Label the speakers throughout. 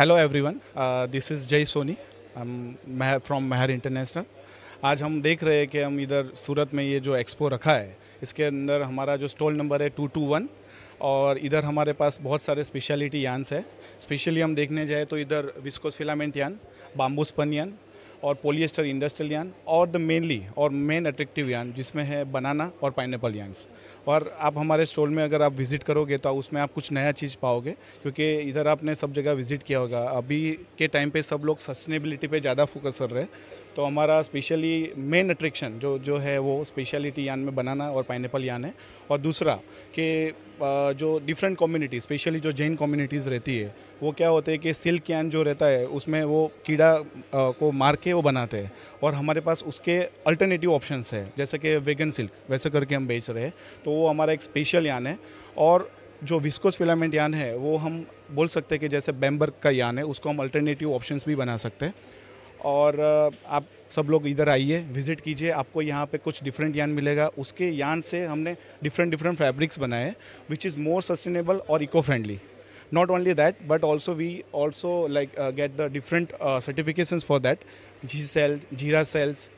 Speaker 1: Hello everyone this is जय सोनी हम from Mahar international आज हम देख रहे हैं कि हम इधर सूरत में ये जो एक्सपो रखा है इसके अंदर हमारा जो स्टॉल नंबर है टू टू वन और इधर हमारे पास बहुत सारे स्पेशलिटी यान्स है स्पेशली हम देखने जाए तो इधर viscose filament yarn bamboo spun yarn और पोलिएस्टर इंडस्ट्रियल यान और द मेनली और मेन अट्रैक्टिव यान जिसमें है बनाना और पाइनएपल यान्स और आप हमारे स्टॉल में अगर आप विज़िट करोगे तो उसमें आप कुछ नया चीज़ पाओगे क्योंकि इधर आपने सब जगह विज़िट किया होगा अभी के टाइम पे सब लोग सस्टेनेबिलिटी पे ज़्यादा फोकस कर रहे हैं तो हमारा स्पेशली मेन अट्रैक्शन जो जो है वो स्पेशलिटी यान में बनाना और पाइनएपल यान है और दूसरा कि जो डिफरेंट कम्युनिटी स्पेशली जो जैन कम्युनिटीज़ रहती है वो क्या होते हैं कि सिल्क यान जो रहता है उसमें वो कीड़ा को मार के वो बनाते हैं और हमारे पास उसके अल्टरनेटिव ऑप्शंस है जैसे कि वेगन सिल्क वैसे करके हम बेच रहे हैं तो वो हमारा एक स्पेशल यान है और जो विस्कोस फिलामेंट यान है वो हम बोल सकते हैं कि जैसे बैम्बर का यान है उसको हम अल्टरनेटिव ऑप्शंस भी बना सकते हैं और आप सब लोग इधर आइए विज़िट कीजिए आपको यहाँ पे कुछ डिफरेंट यान मिलेगा उसके यान से हमने डिफरेंट डिफरेंट फैब्रिक्स बनाए विच इज़ मोर सस्टेनेबल और eco friendly not only that but also we also like get the different certification for that G cell zero cells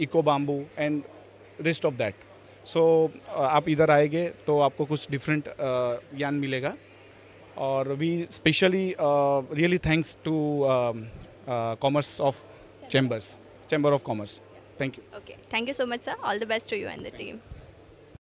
Speaker 1: eco bamboo and rest of that so आप इधर आएंगे तो आपको कुछ different uh, yarn मिलेगा और we specially really thanks to Uh, commerce of Chambers, Chamber of Commerce. Thank you. Okay. Thank you so much, sir. All the best to you and the Thank team.